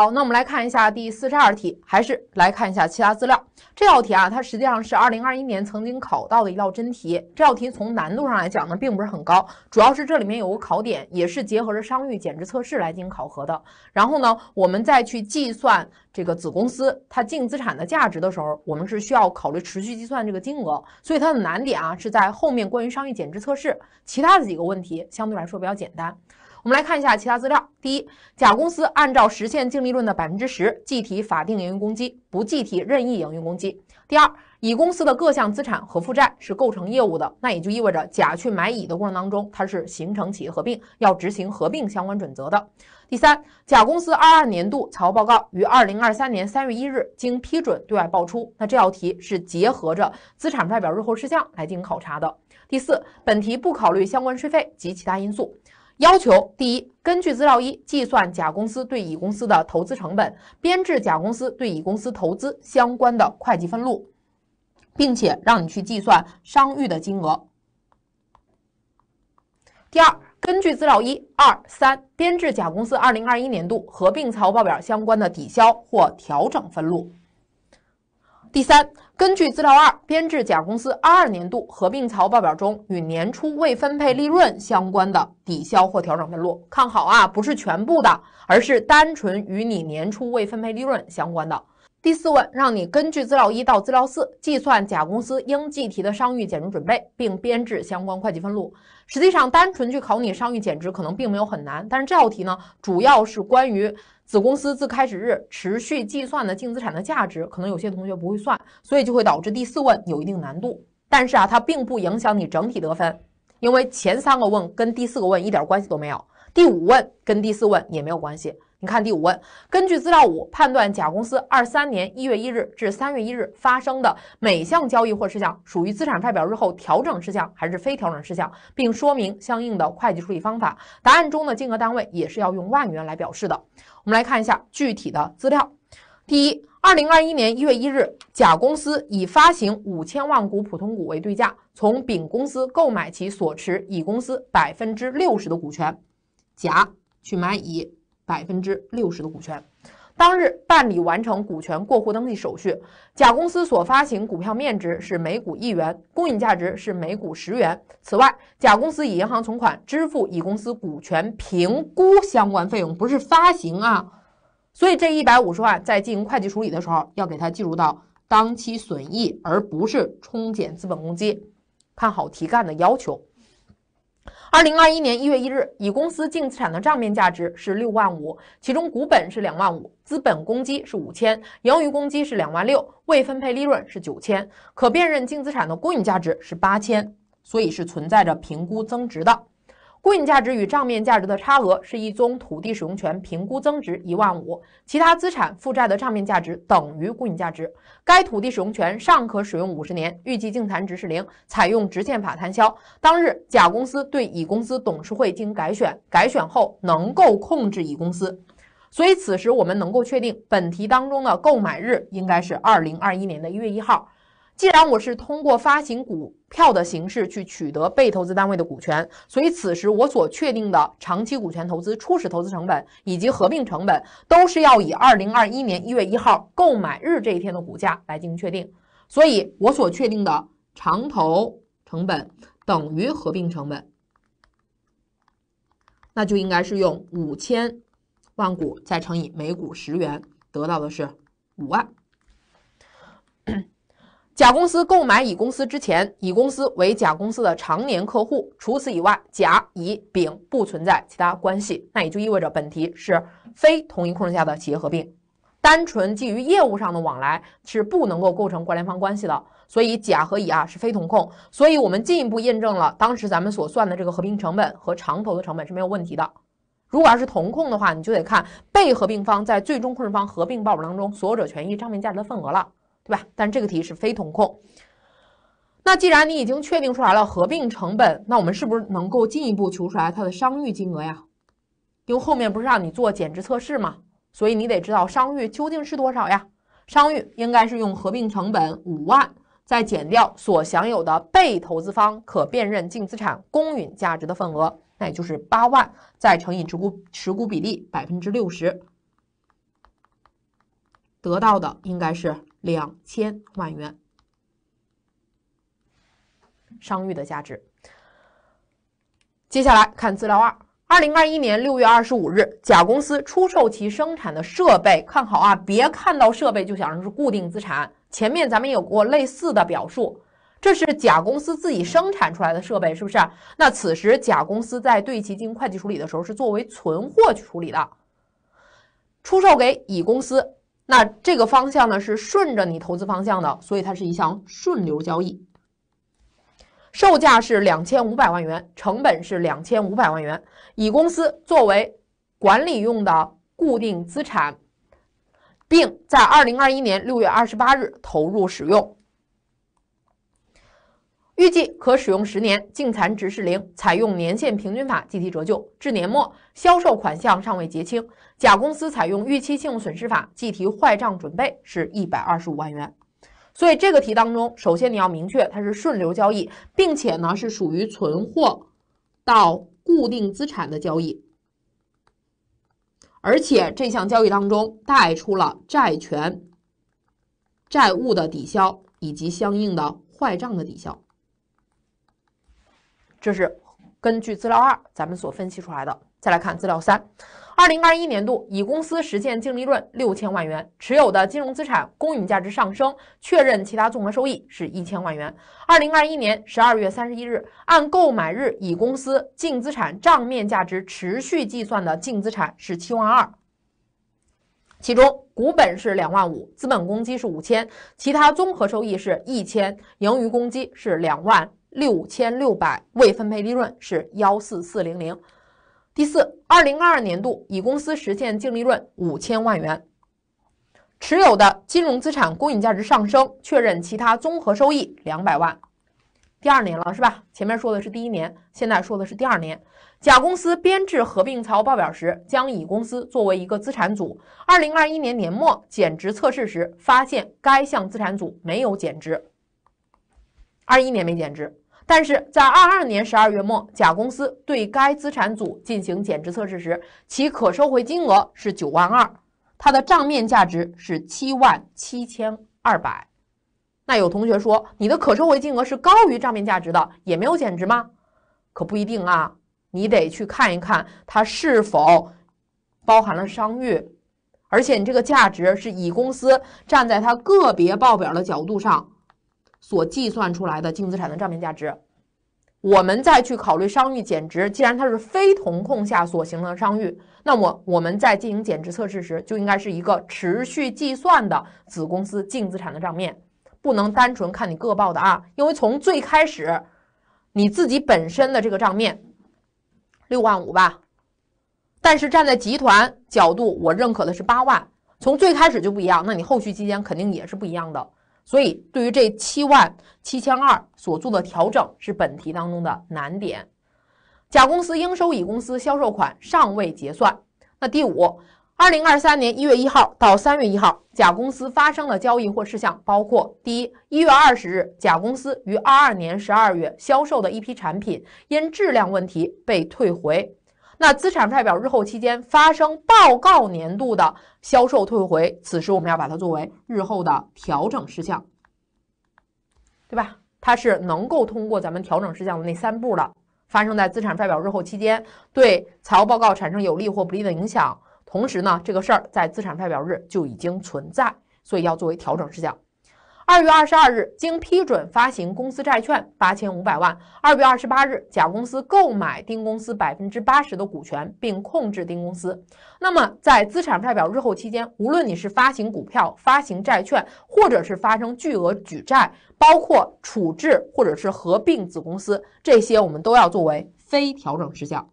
好，那我们来看一下第四十二题，还是来看一下其他资料。这道题啊，它实际上是二零二一年曾经考到的一道真题。这道题从难度上来讲呢，并不是很高，主要是这里面有个考点，也是结合着商誉减值测试来进行考核的。然后呢，我们再去计算这个子公司它净资产的价值的时候，我们是需要考虑持续计算这个金额。所以它的难点啊，是在后面关于商誉减值测试，其他的几个问题相对来说比较简单。我们来看一下其他资料。第一，甲公司按照实现净利润的百分之十计提法定盈余公积，不计提任意盈余公积。第二，乙公司的各项资产和负债是构成业务的，那也就意味着甲去买乙的过程当中，它是形成企业合并，要执行合并相关准则的。第三，甲公司二二年度财务报告于二零二三年三月一日经批准对外报出。那这道题是结合着资产负债表日后事项来进行考察的。第四，本题不考虑相关税费及其他因素。要求：第一，根据资料一计算甲公司对乙公司的投资成本，编制甲公司对乙公司投资相关的会计分录，并且让你去计算商誉的金额。第二，根据资料一、二、三，编制甲公司二零二一年度合并财务报表相关的抵消或调整分录。第三，根据资料二编制甲公司二二年度合并财务报表中与年初未分配利润相关的抵消或调整分录。看好啊，不是全部的，而是单纯与你年初未分配利润相关的。第四问，让你根据资料一到资料四计算甲公司应计提的商誉减值准备，并编制相关会计分录。实际上，单纯去考你商誉减值可能并没有很难，但是这道题呢，主要是关于。子公司自开始日持续计算的净资产的价值，可能有些同学不会算，所以就会导致第四问有一定难度。但是啊，它并不影响你整体得分，因为前三个问跟第四个问一点关系都没有，第五问跟第四问也没有关系。你看第五问，根据资料五判断，甲公司二三年一月一日至三月一日发生的每项交易或事项属于资产负债表日后调整事项还是非调整事项，并说明相应的会计处理方法。答案中的金额单位也是要用万元来表示的。我们来看一下具体的资料。第一，二零二一年一月一日，甲公司以发行五千万股普通股为对价，从丙公司购买其所持乙公司百分之六十的股权。甲去买乙。百分之六十的股权，当日办理完成股权过户登记手续。甲公司所发行股票面值是每股一元，公允价值是每股十元。此外，甲公司以银行存款支付乙公司股权评估相关费用，不是发行啊。所以这一百五十万在进行会计处理的时候，要给它计入到当期损益，而不是冲减资本公积。看好题干的要求。二零二一年一月一日，乙公司净资产的账面价值是六万五，其中股本是两万五，资本公积是五千，盈余公积是两万六，未分配利润是九千，可辨认净资产的公允价值是八千，所以是存在着评估增值的。固定价值与账面价值的差额是一宗土地使用权评估增值一万五，其他资产负债的账面价值等于固定价值。该土地使用权尚可使用五十年，预计净残值是零，采用直线法摊销。当日，甲公司对乙公司董事会进行改选，改选后能够控制乙公司，所以此时我们能够确定本题当中的购买日应该是二零二一年的一月一号。既然我是通过发行股票的形式去取得被投资单位的股权，所以此时我所确定的长期股权投资初始投资成本以及合并成本都是要以二零二一年一月一号购买日这一天的股价来进行确定，所以我所确定的长投成本等于合并成本，那就应该是用五千万股再乘以每股十元，得到的是五万。甲公司购买乙公司之前，乙公司为甲公司的常年客户。除此以外，甲、乙、丙不存在其他关系。那也就意味着本题是非同一控制下的企业合并，单纯基于业务上的往来是不能够构成关联方关系的。所以甲和乙啊是非同控。所以我们进一步印证了当时咱们所算的这个合并成本和长投的成本是没有问题的。如果要是同控的话，你就得看被合并方在最终控制方合并报表当中所有者权益账面价值的份额了。对吧？但这个题是非同控。那既然你已经确定出来了合并成本，那我们是不是能够进一步求出来它的商誉金额呀？因为后面不是让你做减值测试嘛，所以你得知道商誉究竟是多少呀？商誉应该是用合并成本五万再减掉所享有的被投资方可辨认净资产公允价值的份额，那也就是八万再乘以持股持股比例百分之六十，得到的应该是。两千万元，商誉的价值。接下来看资料二，二零二一年六月二十五日，甲公司出售其生产的设备。看好啊，别看到设备就想着是固定资产。前面咱们有过类似的表述，这是甲公司自己生产出来的设备，是不是？那此时甲公司在对其进行会计处理的时候，是作为存货去处理的，出售给乙公司。那这个方向呢是顺着你投资方向的，所以它是一项顺流交易。售价是两千五百万元，成本是两千五百万元，乙公司作为管理用的固定资产，并在二零二一年六月二十八日投入使用。预计可使用十年，净残值是零，采用年限平均法计提折旧。至年末，销售款项尚未结清。甲公司采用预期信用损失法计提坏账准备是一百二十五万元。所以这个题当中，首先你要明确它是顺流交易，并且呢是属于存货到固定资产的交易，而且这项交易当中带出了债权、债务的抵消，以及相应的坏账的抵消。这是根据资料二咱们所分析出来的。再来看资料三，二零二一年度，乙公司实现净利润六千万元，持有的金融资产公允价值上升，确认其他综合收益是一千万元。二零二一年十二月三十一日，按购买日乙公司净资产账面价值持续计算的净资产是七万二，其中股本是两万五，资本公积是五千，其他综合收益是一千，盈余公积是两万。六千六百未分配利润是幺四四零零。第四，二零二二年度，乙公司实现净利润五千万元，持有的金融资产公允价值上升，确认其他综合收益两百万。第二年了是吧？前面说的是第一年，现在说的是第二年。甲公司编制合并财务报表时，将乙公司作为一个资产组。二零二一年年末减值测试时，发现该项资产组没有减值。二一年没减值。但是在二二年十二月末，甲公司对该资产组进行减值测试时，其可收回金额是九万二，它的账面价值是七万七千二百。那有同学说，你的可收回金额是高于账面价值的，也没有减值吗？可不一定啊，你得去看一看它是否包含了商誉，而且你这个价值是乙公司站在它个别报表的角度上。所计算出来的净资产的账面价值，我们再去考虑商誉减值。既然它是非同控下所形成的商誉，那么我们在进行减值测试时，就应该是一个持续计算的子公司净资产的账面，不能单纯看你个报的啊。因为从最开始你自己本身的这个账面六万五吧，但是站在集团角度，我认可的是八万。从最开始就不一样，那你后续期间肯定也是不一样的。所以，对于这七万七千二所做的调整是本题当中的难点。甲公司应收乙公司销售款尚未结算。那第五，二零二三年一月一号到三月一号，甲公司发生的交易或事项包括：第一，一月二十日，甲公司于二二年十二月销售的一批产品因质量问题被退回。那资产代表日后期间发生报告年度的销售退回，此时我们要把它作为日后的调整事项，对吧？它是能够通过咱们调整事项的那三步的，发生在资产代表日后期间，对财务报告产生有利或不利的影响，同时呢，这个事儿在资产代表日就已经存在，所以要作为调整事项。二月二十二日，经批准发行公司债券八千五百万。二月二十八日，甲公司购买丁公司百分之八十的股权，并控制丁公司。那么，在资产负债表日后期间，无论你是发行股票、发行债券，或者是发生巨额举债，包括处置或者是合并子公司，这些我们都要作为非调整事项。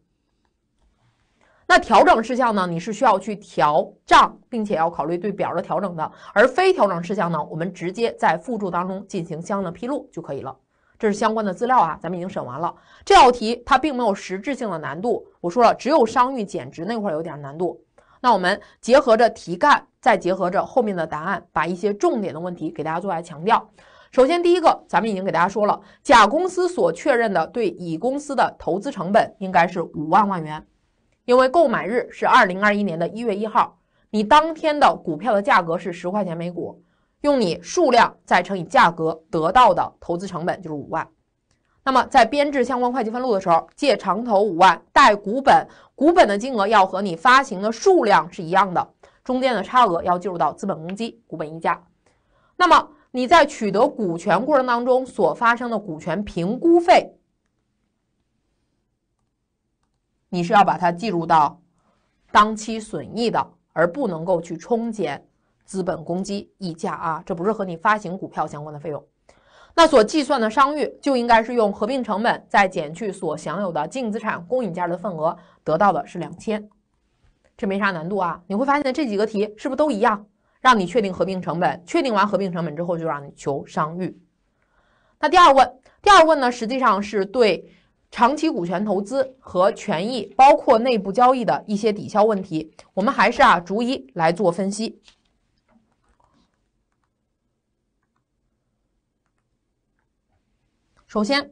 那调整事项呢？你是需要去调账，并且要考虑对表的调整的，而非调整事项呢？我们直接在附注当中进行相应的披露就可以了。这是相关的资料啊，咱们已经审完了。这道题它并没有实质性的难度，我说了，只有商誉减值那块有点难度。那我们结合着题干，再结合着后面的答案，把一些重点的问题给大家做下强调。首先第一个，咱们已经给大家说了，甲公司所确认的对乙公司的投资成本应该是五万万元。因为购买日是二零二一年的一月一号，你当天的股票的价格是十块钱每股，用你数量再乘以价格得到的投资成本就是五万。那么在编制相关会计分录的时候，借长投五万，贷股本，股本的金额要和你发行的数量是一样的，中间的差额要计入到资本公积股本溢价。那么你在取得股权过程当中所发生的股权评估费。你是要把它计入到当期损益的，而不能够去冲减资本公积溢价啊！这不是和你发行股票相关的费用。那所计算的商誉就应该是用合并成本再减去所享有的净资产公允价值的份额，得到的是两千。这没啥难度啊！你会发现这几个题是不是都一样？让你确定合并成本，确定完合并成本之后，就让你求商誉。那第二问，第二问呢，实际上是对。长期股权投资和权益，包括内部交易的一些抵消问题，我们还是啊逐一来做分析。首先，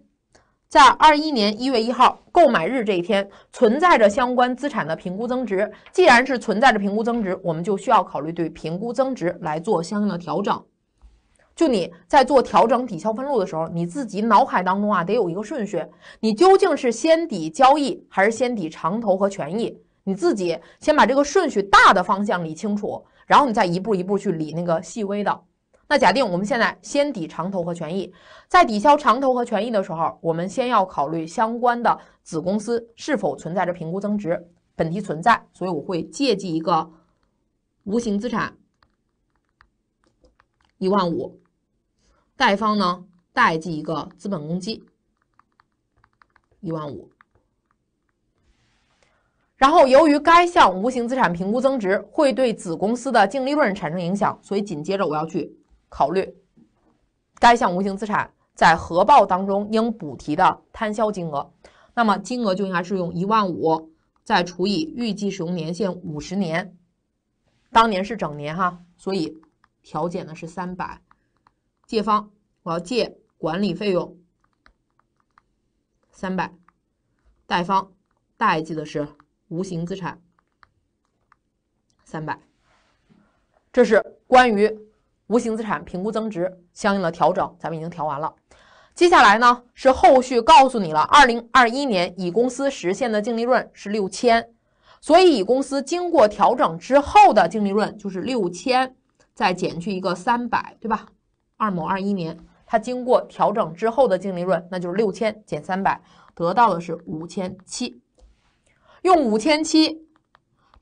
在二一年一月一号购买日这一天，存在着相关资产的评估增值。既然是存在着评估增值，我们就需要考虑对评估增值来做相应的调整。就你在做调整抵消分录的时候，你自己脑海当中啊得有一个顺序，你究竟是先抵交易还是先抵长投和权益？你自己先把这个顺序大的方向理清楚，然后你再一步一步去理那个细微的。那假定我们现在先抵长投和权益，在抵消长投和权益的时候，我们先要考虑相关的子公司是否存在着评估增值，本题存在，所以我会借记一个无形资产一万五。贷方呢，贷记一个资本公积一万五。然后，由于该项无形资产评估增值会对子公司的净利润产生影响，所以紧接着我要去考虑该项无形资产在核报当中应补提的摊销金额。那么金额就应该是用一万五再除以预计使用年限五十年，当年是整年哈，所以调减的是三百。借方，我要借管理费用三百；贷方，贷记的是无形资产三百。这是关于无形资产评估增值相应的调整，咱们已经调完了。接下来呢，是后续告诉你了，二零二一年乙公司实现的净利润是六千，所以乙公司经过调整之后的净利润就是六千，再减去一个三百，对吧？二某二一年，它经过调整之后的净利润，那就是六千减三百，得到的是五千七。用五千七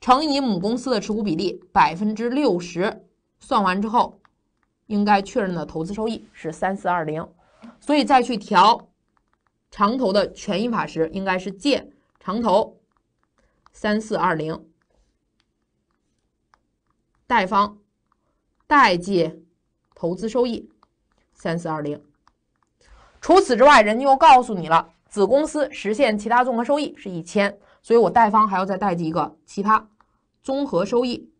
乘以母公司的持股比例百分之六十，算完之后，应该确认的投资收益是三四二零。所以再去调长投的权益法时，应该是借长投三四二零，贷方贷借投资收益。三四二零。除此之外，人家又告诉你了，子公司实现其他综合收益是一千，所以我贷方还要再贷记一个其他综合收益，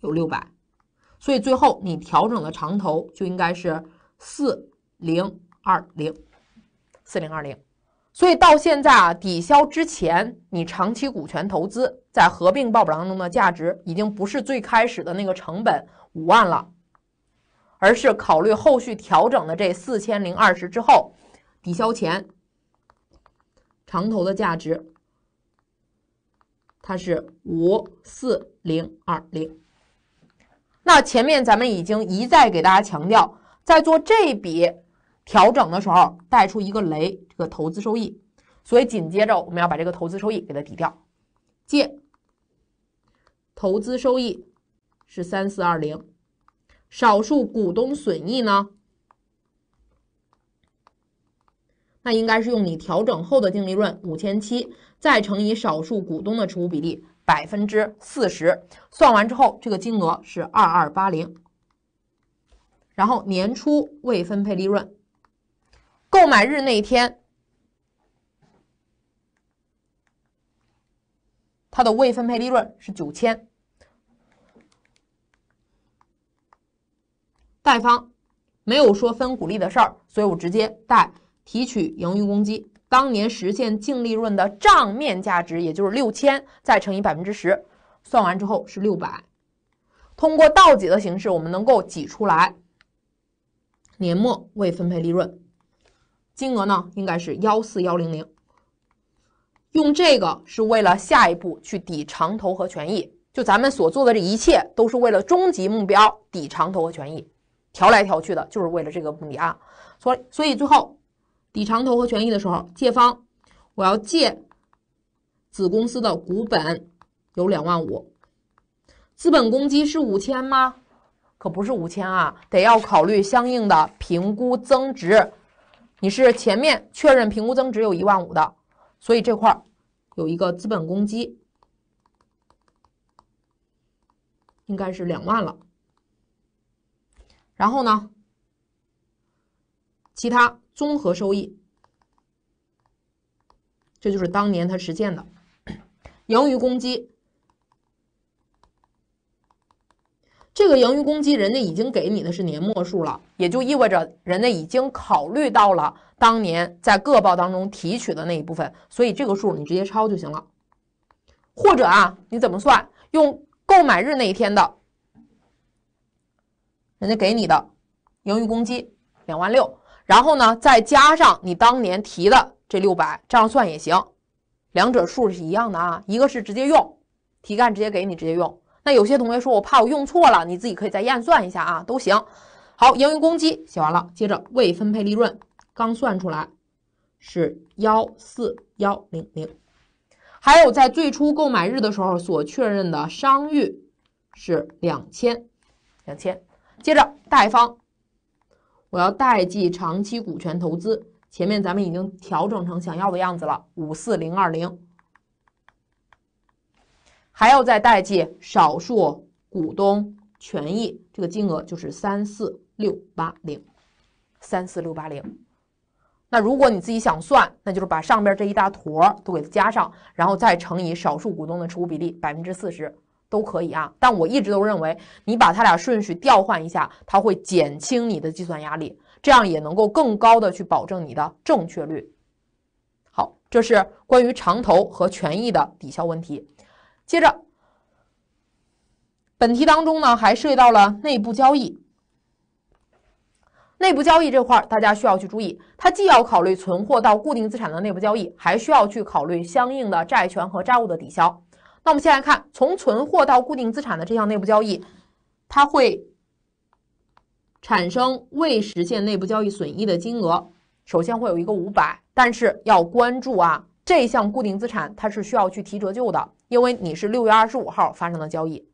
有六百，所以最后你调整的长投就应该是四零二零，四零二零。所以到现在啊，抵消之前你长期股权投资在合并报表当中的价值，已经不是最开始的那个成本五万了。而是考虑后续调整的这四千零二十之后，抵消前长投的价值，它是五四零二零。那前面咱们已经一再给大家强调，在做这笔调整的时候，带出一个雷，这个投资收益。所以紧接着我们要把这个投资收益给它抵掉，借投资收益是三四二零。少数股东损益呢？那应该是用你调整后的净利润五千七，再乘以少数股东的持股比例百分之四十，算完之后，这个金额是二二八零。然后年初未分配利润，购买日那一天，它的未分配利润是九千。贷方没有说分股利的事儿，所以我直接贷提取盈余公积，当年实现净利润的账面价值也就是六千，再乘以百分之十，算完之后是六百。通过倒挤的形式，我们能够挤出来年末未分配利润金额呢，应该是幺四幺零零。用这个是为了下一步去抵长投和权益，就咱们所做的这一切都是为了终极目标，抵长投和权益。调来调去的，就是为了这个目的啊。所以，所以最后抵偿投合权益的时候，借方我要借子公司的股本有两万五，资本公积是五千吗？可不是五千啊，得要考虑相应的评估增值。你是前面确认评估增值有一万五的，所以这块有一个资本公积，应该是两万了。然后呢，其他综合收益，这就是当年它实现的盈余公积。这个盈余公积人家已经给你的是年末数了，也就意味着人家已经考虑到了当年在各报当中提取的那一部分，所以这个数你直接抄就行了。或者啊，你怎么算？用购买日那一天的。人家给你的盈余公积两万六，然后呢，再加上你当年提的这六百，这样算也行，两者数是一样的啊。一个是直接用，题干直接给你直接用。那有些同学说，我怕我用错了，你自己可以再验算一下啊，都行。好，盈余公积写完了，接着未分配利润刚算出来是幺四幺零零，还有在最初购买日的时候所确认的商誉是两千，两千。接着贷方，我要代记长期股权投资，前面咱们已经调整成想要的样子了，五四零二零，还要再代记少数股东权益，这个金额就是三四六八零，三四六八零。那如果你自己想算，那就是把上边这一大坨都给它加上，然后再乘以少数股东的持股比例百分之四十。都可以啊，但我一直都认为你把它俩顺序调换一下，它会减轻你的计算压力，这样也能够更高的去保证你的正确率。好，这是关于长投和权益的抵消问题。接着，本题当中呢还涉及到了内部交易，内部交易这块大家需要去注意，它既要考虑存货到固定资产的内部交易，还需要去考虑相应的债权和债务的抵消。那我们先来看从存货到固定资产的这项内部交易，它会产生未实现内部交易损益的金额。首先会有一个五百，但是要关注啊，这项固定资产它是需要去提折旧的，因为你是六月二十五号发生的交易，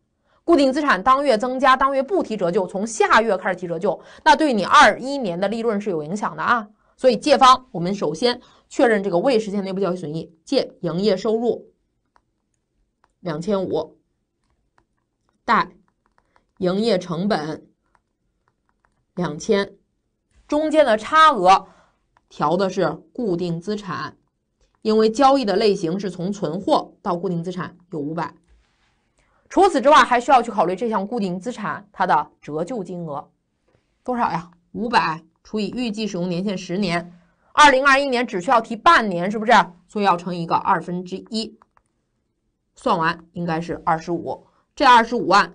固定资产当月增加，当月不提折旧，从下月开始提折旧。那对你二一年的利润是有影响的啊。所以借方，我们首先确认这个未实现内部交易损益，借营业收入。两千五，贷，营业成本两千，中间的差额调的是固定资产，因为交易的类型是从存货到固定资产有五百。除此之外，还需要去考虑这项固定资产它的折旧金额多少呀？五百除以预计使用年限十年，二零二一年只需要提半年，是不是？所以要乘一个二分之一。算完应该是二十五，这二十五万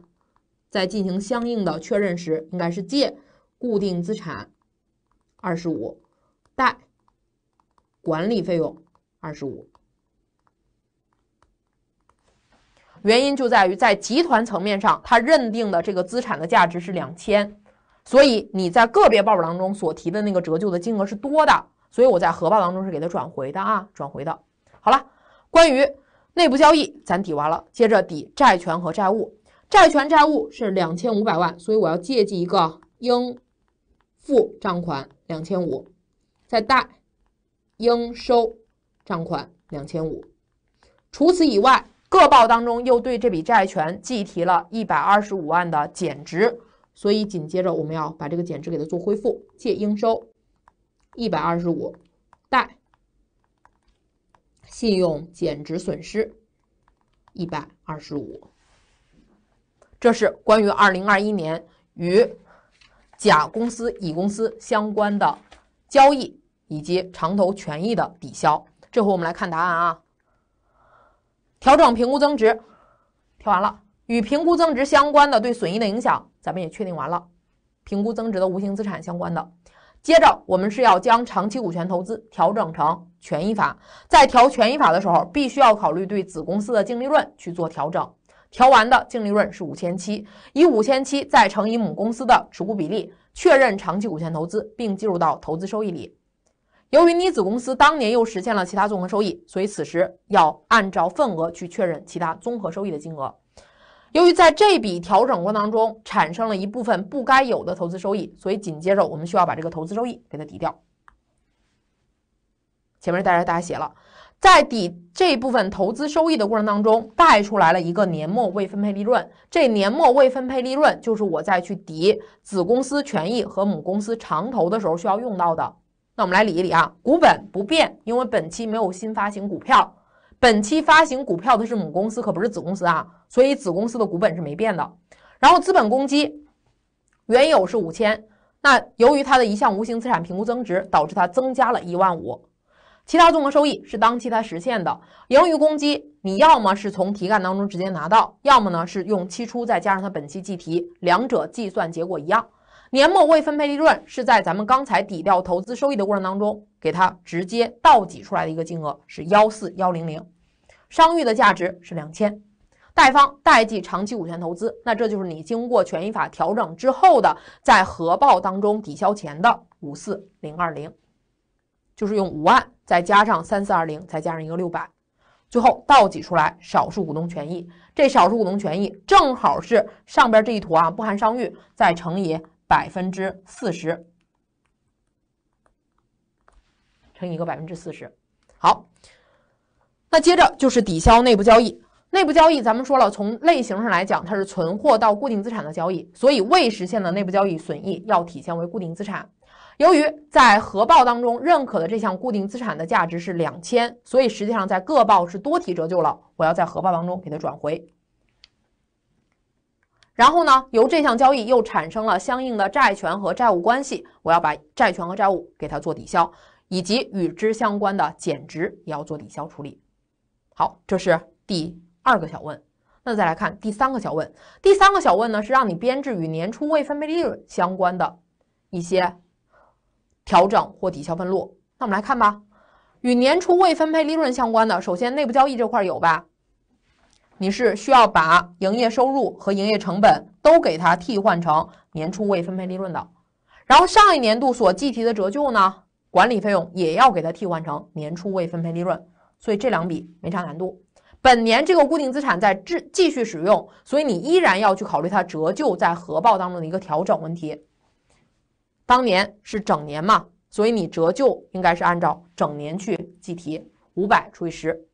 在进行相应的确认时，应该是借固定资产二十五，贷管理费用二十五。原因就在于在集团层面上，它认定的这个资产的价值是两千，所以你在个别报表当中所提的那个折旧的金额是多的，所以我在核报当中是给它转回的啊，转回的。好了，关于。内部交易咱抵完了，接着抵债权和债务，债权债务是两千五百万，所以我要借记一个应付账款两千五，再贷应收账款两千五。除此以外，各报当中又对这笔债权计提了一百二十五万的减值，所以紧接着我们要把这个减值给它做恢复，借应收一百二十五，贷。信用减值损失一百二十五，这是关于二零二一年与甲公司、乙公司相关的交易以及长投权益的抵消。这回我们来看答案啊，调整评估增值，调完了，与评估增值相关的对损益的影响，咱们也确定完了，评估增值的无形资产相关的。接着，我们是要将长期股权投资调整成权益法。在调权益法的时候，必须要考虑对子公司的净利润去做调整。调完的净利润是五千七，以五千七再乘以母公司的持股比例，确认长期股权投资，并计入到投资收益里。由于你子公司当年又实现了其他综合收益，所以此时要按照份额去确认其他综合收益的金额。由于在这笔调整过程当中产生了一部分不该有的投资收益，所以紧接着我们需要把这个投资收益给它抵掉。前面带着大家写了，在抵这部分投资收益的过程当中，带出来了一个年末未分配利润。这年末未分配利润就是我在去抵子公司权益和母公司长投的时候需要用到的。那我们来理一理啊，股本不变，因为本期没有新发行股票。本期发行股票的是母公司，可不是子公司啊，所以子公司的股本是没变的。然后资本公积原有是五千，那由于它的一项无形资产评估增值，导致它增加了一万五。其他综合收益是当期它实现的，盈余公积你要么是从题干当中直接拿到，要么呢是用期初再加上它本期计提，两者计算结果一样。年末未分配利润是在咱们刚才抵掉投资收益的过程当中，给它直接倒挤出来的一个金额是幺四幺零零。商誉的价值是两千，贷方贷记长期股权投资，那这就是你经过权益法调整之后的，在核报当中抵消前的五四零二零，就是用五万再加上三四二零再加上一个六百，最后倒挤出来少数股东权益，这少数股东权益正好是上边这一坨啊不含商誉再乘以百分之四十，乘以一个百分之四十，好。那接着就是抵消内部交易。内部交易，咱们说了，从类型上来讲，它是存货到固定资产的交易，所以未实现的内部交易损益要体现为固定资产。由于在核报当中认可的这项固定资产的价值是两千，所以实际上在各报是多提折旧了，我要在核报当中给它转回。然后呢，由这项交易又产生了相应的债权和债务关系，我要把债权和债务给它做抵消，以及与之相关的减值也要做抵消处理。好，这是第二个小问。那再来看第三个小问。第三个小问呢，是让你编制与年初未分配利润相关的一些调整或抵消分录。那我们来看吧。与年初未分配利润相关的，首先内部交易这块有吧？你是需要把营业收入和营业成本都给它替换成年初未分配利润的。然后上一年度所计提的折旧呢，管理费用也要给它替换成年初未分配利润。所以这两笔没啥难度。本年这个固定资产在继继续使用，所以你依然要去考虑它折旧在核报当中的一个调整问题。当年是整年嘛，所以你折旧应该是按照整年去计提，五百除以十。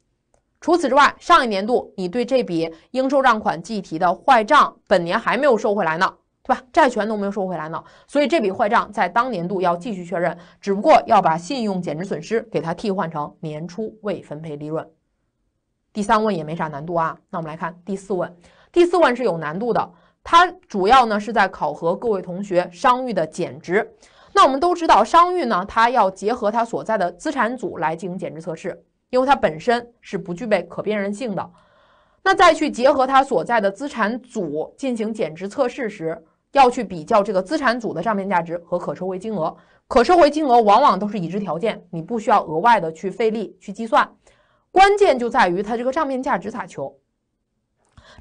除此之外，上一年度你对这笔应收账款计提的坏账，本年还没有收回来呢。吧，债权都没有收回来呢，所以这笔坏账在当年度要继续确认，只不过要把信用减值损失给它替换成年初未分配利润。第三问也没啥难度啊，那我们来看第四问。第四问是有难度的，它主要呢是在考核各位同学商誉的减值。那我们都知道，商誉呢，它要结合它所在的资产组来进行减值测试，因为它本身是不具备可辨认性的。那再去结合它所在的资产组进行减值测试时，要去比较这个资产组的账面价值和可收回金额，可收回金额往往都是已知条件，你不需要额外的去费力去计算。关键就在于它这个账面价值咋求？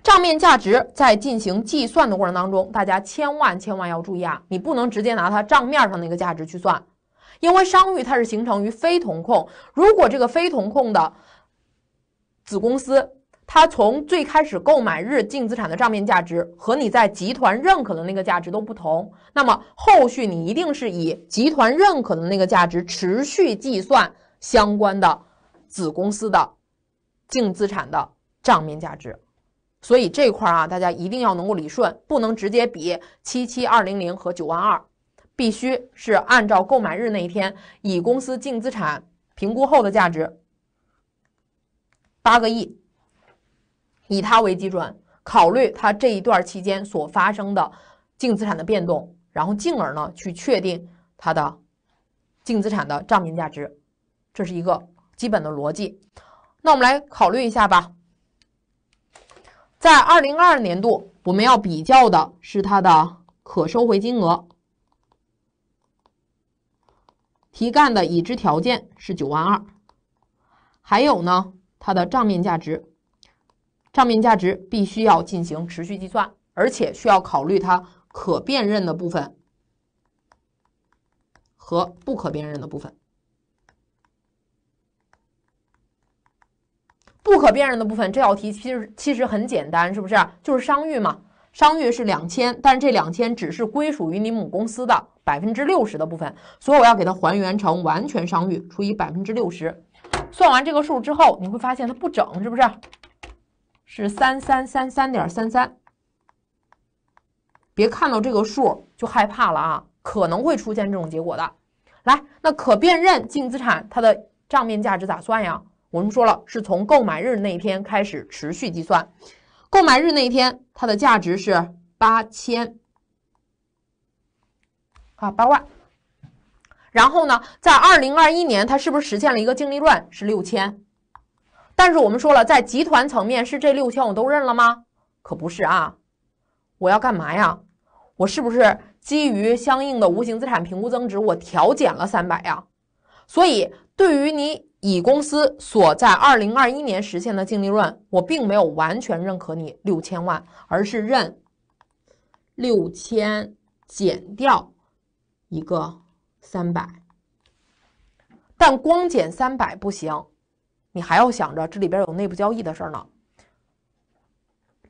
账面价值在进行计算的过程当中，大家千万千万要注意啊，你不能直接拿它账面上的一个价值去算，因为商誉它是形成于非同控，如果这个非同控的子公司。它从最开始购买日净资产的账面价值和你在集团认可的那个价值都不同，那么后续你一定是以集团认可的那个价值持续计算相关的子公司的净资产的账面价值，所以这块儿啊，大家一定要能够理顺，不能直接比七七二零零和九万二，必须是按照购买日那一天乙公司净资产评估后的价值八个亿。以它为基准，考虑它这一段期间所发生的净资产的变动，然后进而呢去确定它的净资产的账面价值，这是一个基本的逻辑。那我们来考虑一下吧，在二零二年度，我们要比较的是它的可收回金额。题干的已知条件是九万二，还有呢它的账面价值。账面价值必须要进行持续计算，而且需要考虑它可辨认的部分和不可辨认的部分。不可辨认的部分，这道题其实其实很简单，是不是？就是商誉嘛，商誉是两千，但是这两千只是归属于你母公司的百分之六十的部分，所以我要给它还原成完全商誉除以百分之六十。算完这个数之后，你会发现它不整，是不是？是三三三三点三三，别看到这个数就害怕了啊，可能会出现这种结果的。来，那可辨认净资产它的账面价值咋算呀？我们说了，是从购买日那一天开始持续计算。购买日那一天它的价值是八千啊八万，然后呢，在二零二一年它是不是实现了一个净利润是六千？但是我们说了，在集团层面是这六千我都认了吗？可不是啊！我要干嘛呀？我是不是基于相应的无形资产评估增值，我调减了三百呀？所以对于你乙公司所在二零二一年实现的净利润，我并没有完全认可你六千万，而是认六千减掉一个三百。但光减三百不行。你还要想着这里边有内部交易的事儿呢。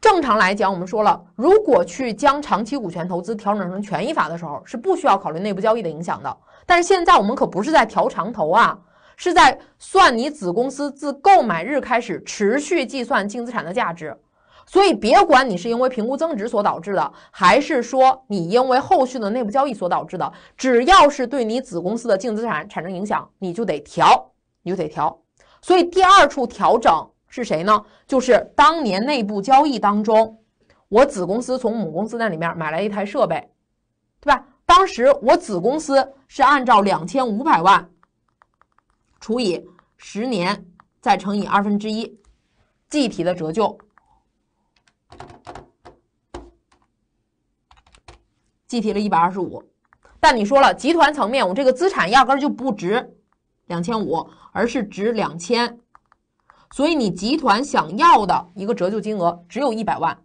正常来讲，我们说了，如果去将长期股权投资调整成权益法的时候，是不需要考虑内部交易的影响的。但是现在我们可不是在调长投啊，是在算你子公司自购买日开始持续计算净资产的价值。所以别管你是因为评估增值所导致的，还是说你因为后续的内部交易所导致的，只要是对你子公司的净资产产生影响，你就得调，你就得调。所以第二处调整是谁呢？就是当年内部交易当中，我子公司从母公司那里面买来一台设备，对吧？当时我子公司是按照两千五百万除以十年，再乘以二分之一计提的折旧，计提了一百二十五。但你说了，集团层面我这个资产压根就不值两千五。而是值两千，所以你集团想要的一个折旧金额只有一百万。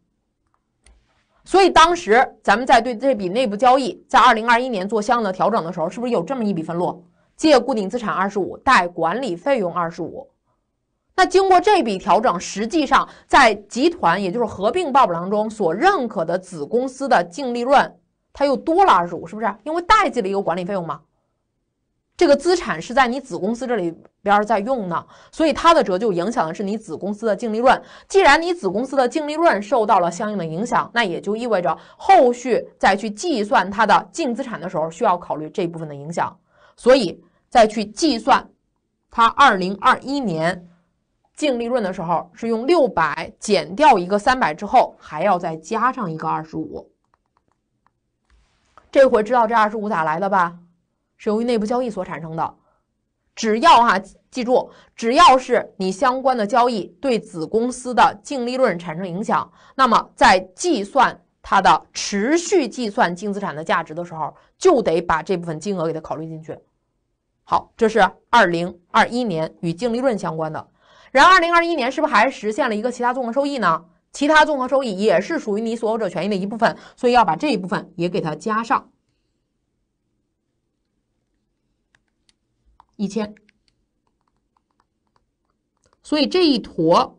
所以当时咱们在对这笔内部交易在二零二一年做相应的调整的时候，是不是有这么一笔分录？借固定资产二十五，贷管理费用二十五。那经过这笔调整，实际上在集团也就是合并报表当中所认可的子公司的净利润，它又多了二十五，是不是？因为代记了一个管理费用嘛。这个资产是在你子公司这里边在用呢，所以它的折旧影响的是你子公司的净利润。既然你子公司的净利润受到了相应的影响，那也就意味着后续再去计算它的净资产的时候，需要考虑这部分的影响。所以再去计算它二零二一年净利润的时候，是用六百减掉一个三百之后，还要再加上一个二十五。这回知道这二十五咋来的吧？是由于内部交易所产生的。只要哈，记住，只要是你相关的交易对子公司的净利润产生影响，那么在计算它的持续计算净资产的价值的时候，就得把这部分金额给它考虑进去。好，这是二零二一年与净利润相关的。然后，二零二一年是不是还实现了一个其他综合收益呢？其他综合收益也是属于你所有者权益的一部分，所以要把这一部分也给它加上。一千，所以这一坨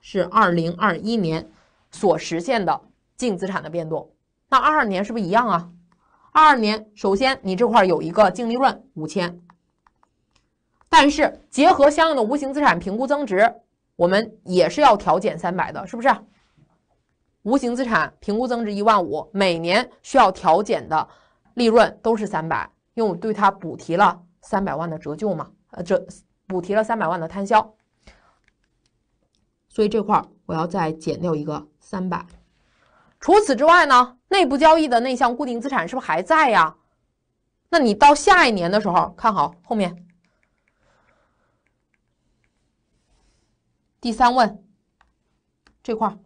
是二零二一年所实现的净资产的变动。那二二年是不是一样啊？二二年首先你这块有一个净利润五千，但是结合相应的无形资产评估增值，我们也是要调减三百的，是不是？无形资产评估增值一万五，每年需要调减的利润都是三百，因为我对它补提了。三百万的折旧嘛，呃，这补提了三百万的摊销，所以这块儿我要再减掉一个三百。除此之外呢，内部交易的那项固定资产是不是还在呀？那你到下一年的时候，看好后面第三问这块，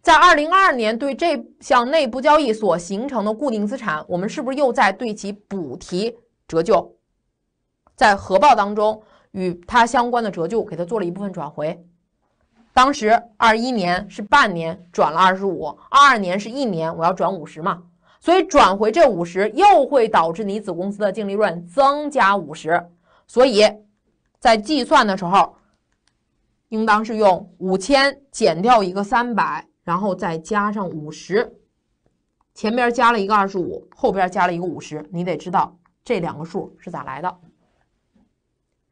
在二零二二年对这项内部交易所形成的固定资产，我们是不是又在对其补提折旧？在核报当中，与它相关的折旧，给它做了一部分转回。当时二一年是半年，转了二十五；二二年是一年，我要转五十嘛。所以转回这五十，又会导致你子公司的净利润增加五十。所以，在计算的时候，应当是用五千减掉一个三百，然后再加上五十。前边加了一个二十五，后边加了一个五十，你得知道这两个数是咋来的。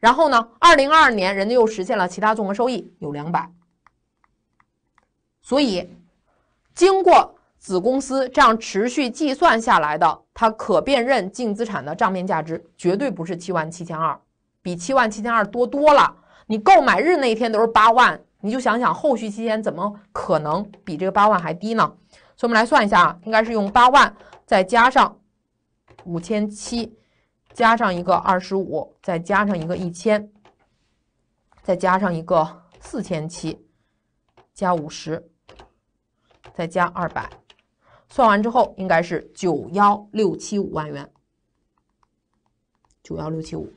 然后呢？二零二二年，人家又实现了其他综合收益有两百。所以，经过子公司这样持续计算下来的，它可辨认净资产的账面价值绝对不是七万七千二，比七万七千二多多了。你购买日那一天都是八万，你就想想后续期间怎么可能比这个八万还低呢？所以，我们来算一下啊，应该是用八万再加上五千七。加上一个二十五，再加上一个一千，再加上一个四千七，加五十，再加二百，算完之后应该是九幺六七五万元。九幺六七五，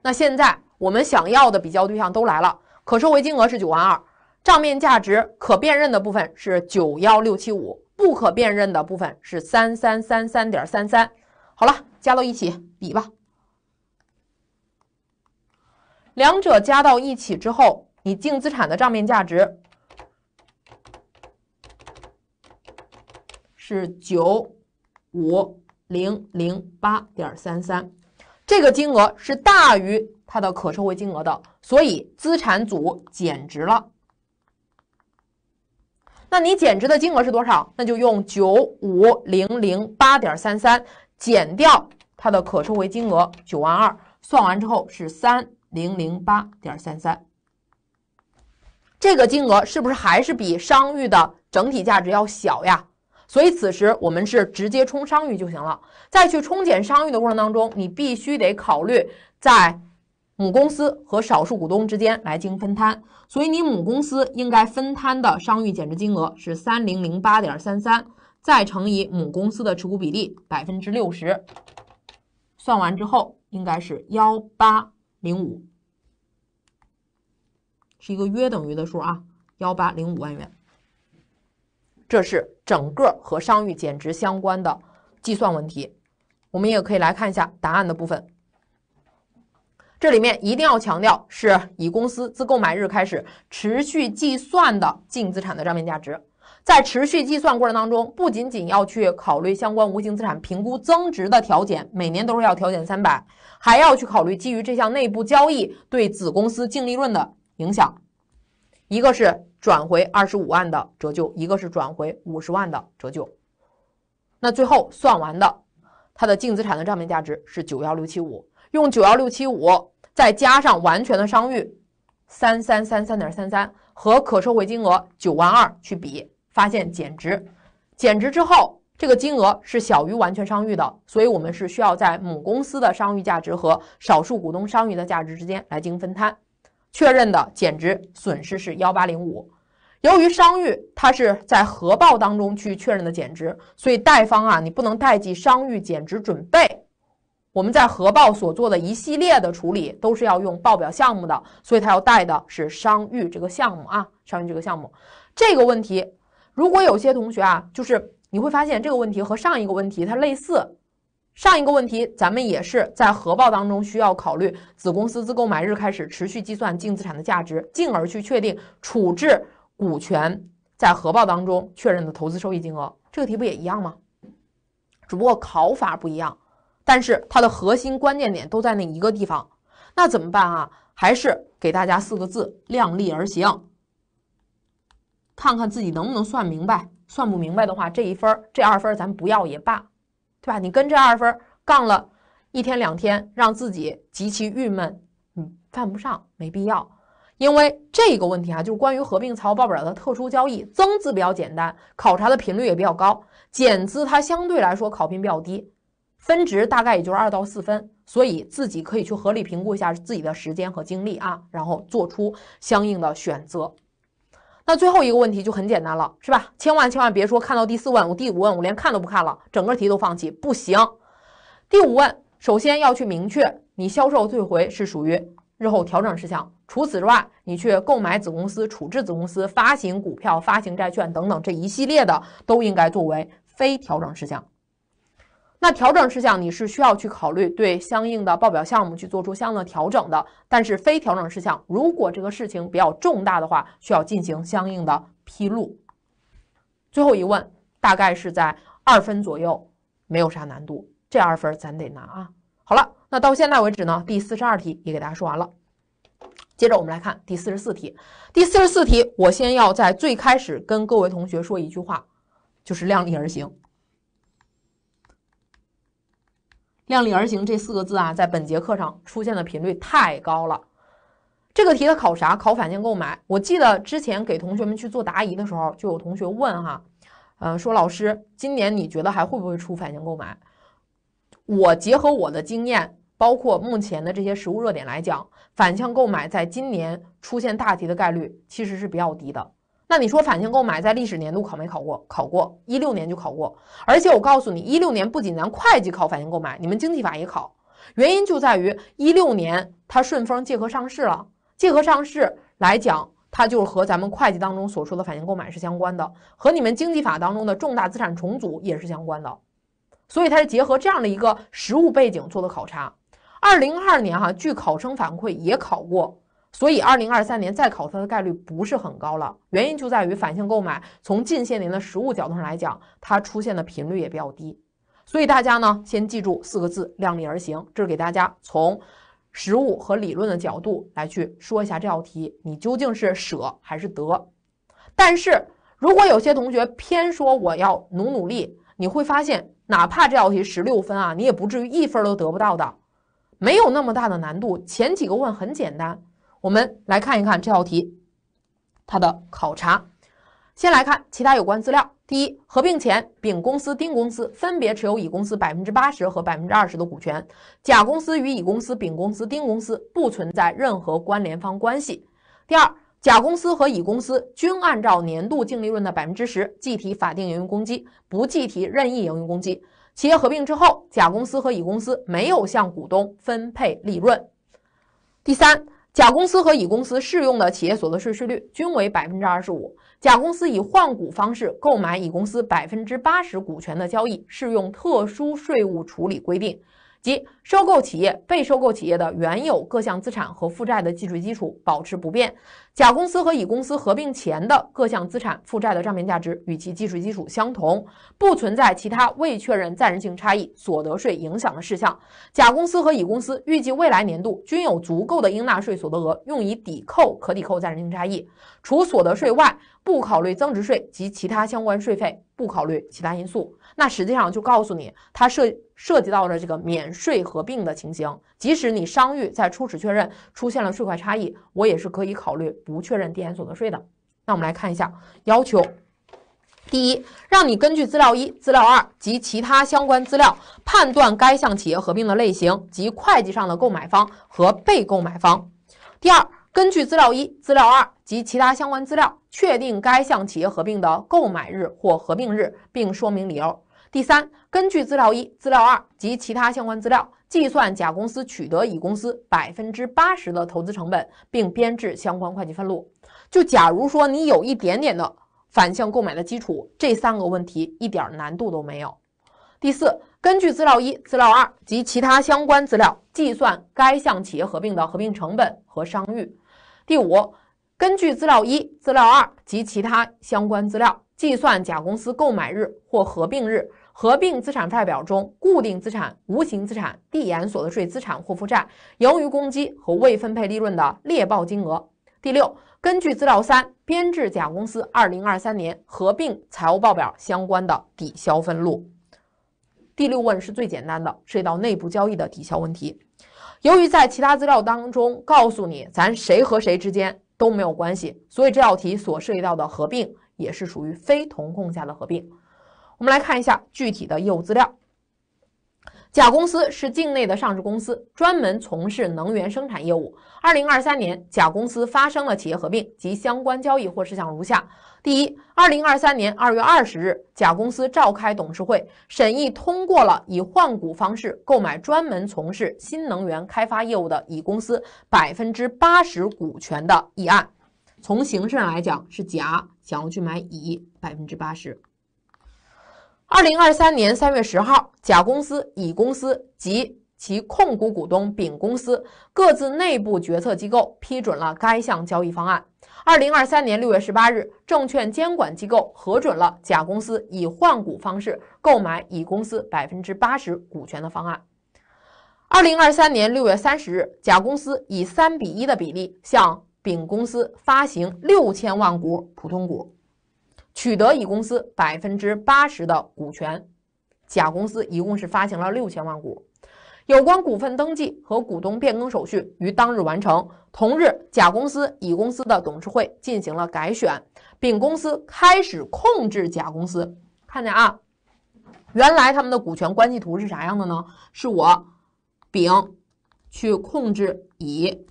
那现在我们想要的比较对象都来了，可收回金额是九万二，账面价值可辨认的部分是九幺六七五，不可辨认的部分是三三三三点三三。好了。加到一起比吧，两者加到一起之后，你净资产的账面价值是九五零零八点三三，这个金额是大于它的可收回金额的，所以资产组减值了。那你减值的金额是多少？那就用九五零零八点三三。减掉它的可收回金额九万二，算完之后是三零零八点三三。这个金额是不是还是比商誉的整体价值要小呀？所以此时我们是直接冲商誉就行了。在去冲减商誉的过程当中，你必须得考虑在母公司和少数股东之间来进行分摊。所以你母公司应该分摊的商誉减值金额是三零零八点三三。再乘以母公司的持股比例百分之六十，算完之后应该是幺八零五，是一个约等于的数啊，幺八零五万元。这是整个和商誉减值相关的计算问题，我们也可以来看一下答案的部分。这里面一定要强调是以公司自购买日开始持续计算的净资产的账面价值。在持续计算过程当中，不仅仅要去考虑相关无形资产评估增值的调减，每年都是要调减三百，还要去考虑基于这项内部交易对子公司净利润的影响，一个是转回二十五万的折旧，一个是转回五十万的折旧，那最后算完的，它的净资产的账面价值是九幺六七五，用九幺六七五再加上完全的商誉三三三三点三三和可收回金额九万二去比。发现减值，减值之后这个金额是小于完全商誉的，所以我们是需要在母公司的商誉价值和少数股东商誉的价值之间来进行分摊。确认的减值损失是幺八零五。由于商誉它是在核报当中去确认的减值，所以贷方啊你不能代记商誉减值准备。我们在核报所做的一系列的处理都是要用报表项目的，所以它要带的是商誉这个项目啊，商誉这个项目这个问题。如果有些同学啊，就是你会发现这个问题和上一个问题它类似，上一个问题咱们也是在核报当中需要考虑子公司自购买日开始持续计算净资产的价值，进而去确定处置股权在核报当中确认的投资收益金额。这个题不也一样吗？只不过考法不一样，但是它的核心关键点都在那一个地方。那怎么办啊？还是给大家四个字：量力而行。看看自己能不能算明白，算不明白的话，这一分儿这二分儿咱不要也罢，对吧？你跟这二分儿杠了一天两天，让自己极其郁闷，嗯，犯不上，没必要。因为这个问题啊，就是关于合并财务报表的特殊交易，增资比较简单，考察的频率也比较高；减资它相对来说考评比较低，分值大概也就是二到四分，所以自己可以去合理评估一下自己的时间和精力啊，然后做出相应的选择。那最后一个问题就很简单了，是吧？千万千万别说看到第四问，我第五问我连看都不看了，整个题都放弃，不行。第五问，首先要去明确，你销售退回是属于日后调整事项。除此之外，你去购买子公司、处置子公司、发行股票、发行债券等等这一系列的，都应该作为非调整事项。那调整事项你是需要去考虑对相应的报表项目去做出相应的调整的，但是非调整事项，如果这个事情比较重大的话，需要进行相应的披露。最后一问大概是在二分左右，没有啥难度，这二分咱得拿啊。好了，那到现在为止呢，第四十二题也给大家说完了，接着我们来看第四十四题。第四十四题，我先要在最开始跟各位同学说一句话，就是量力而行。量力而行这四个字啊，在本节课上出现的频率太高了。这个题它考啥？考反向购买。我记得之前给同学们去做答疑的时候，就有同学问哈，呃，说老师，今年你觉得还会不会出反向购买？我结合我的经验，包括目前的这些实务热点来讲，反向购买在今年出现大题的概率其实是比较低的。那你说反向购买在历史年度考没考过？考过，一六年就考过。而且我告诉你，一六年不仅咱会计考反向购买，你们经济法也考。原因就在于一六年它顺丰借壳上市了，借壳上市来讲，它就是和咱们会计当中所说的反向购买是相关的，和你们经济法当中的重大资产重组也是相关的。所以它是结合这样的一个实物背景做的考察。二零二年哈，据考生反馈也考过。所以，二零二三年再考它的概率不是很高了。原因就在于反向购买，从近些年的实物角度上来讲，它出现的频率也比较低。所以大家呢，先记住四个字：量力而行。这是给大家从实物和理论的角度来去说一下这道题，你究竟是舍还是得。但是如果有些同学偏说我要努努力，你会发现，哪怕这道题十六分啊，你也不至于一分都得不到的，没有那么大的难度。前几个问很简单。我们来看一看这道题，它的考察。先来看其他有关资料：第一，合并前，丙公司、丁公司分别持有乙公司百分之八十和百分之二十的股权；甲公司与乙公司、丙公司、丁公司不存在任何关联方关系。第二，甲公司和乙公司均按照年度净利润的百分之十计提法定盈余公积，不计提任意盈余公积。企业合并之后，甲公司和乙公司没有向股东分配利润。第三。甲公司和乙公司适用的企业所得税税率均为百分之二十五。甲公司以换股方式购买乙公司百分之八十股权的交易，适用特殊税务处理规定。即收购企业被收购企业的原有各项资产和负债的计税基础保持不变，甲公司和乙公司合并前的各项资产负债的账面价值与其计税基础相同，不存在其他未确认暂时性差异所得税影响的事项。甲公司和乙公司预计未来年度均有足够的应纳税所得额用以抵扣可抵扣暂时性差异，除所得税外，不考虑增值税及其他相关税费，不考虑其他因素。那实际上就告诉你，它涉。涉及到了这个免税合并的情形，即使你商誉在初始确认出现了税款差异，我也是可以考虑不确认递延所得税的。那我们来看一下要求：第一，让你根据资料一、资料二及其他相关资料，判断该项企业合并的类型及会计上的购买方和被购买方；第二，根据资料一、资料二及其他相关资料，确定该项企业合并的购买日或合并日，并说明理由。第三，根据资料一、资料二及其他相关资料，计算甲公司取得乙公司百分之八十的投资成本，并编制相关会计分录。就假如说你有一点点的反向购买的基础，这三个问题一点难度都没有。第四，根据资料一、资料二及其他相关资料，计算该项企业合并的合并成本和商誉。第五，根据资料一、资料二及其他相关资料，计算甲公司购买日或合并日。合并资产负债表中固定资产、无形资产、递延所得税资产或负债、由于公积和未分配利润的列报金额。第六，根据资料三编制甲公司二零二三年合并财务报表相关的抵消分录。第六问是最简单的，涉及到内部交易的抵消问题。由于在其他资料当中告诉你咱谁和谁之间都没有关系，所以这道题所涉及到的合并也是属于非同控下的合并。我们来看一下具体的业务资料。甲公司是境内的上市公司，专门从事能源生产业务。二零二三年，甲公司发生了企业合并及相关交易或事项如下：第一，二零二三年二月二十日，甲公司召开董事会，审议通过了以换股方式购买专门从事新能源开发业务的乙公司百分之八十股权的议案。从形式上来讲，是甲想要去买乙百分之八十。二零二三年三月十号，甲公司、乙公司及其控股股东丙公司各自内部决策机构批准了该项交易方案。二零二三年六月十八日，证券监管机构核准了甲公司以换股方式购买乙公司百分之八十股权的方案。二零二三年六月三十日，甲公司以三比一的比例向丙公司发行六千万股普通股。取得乙公司百分之八十的股权，甲公司一共是发行了六千万股，有关股份登记和股东变更手续于当日完成。同日，甲公司、乙公司的董事会进行了改选，丙公司开始控制甲公司。看见啊，原来他们的股权关系图是啥样的呢？是我丙去控制乙，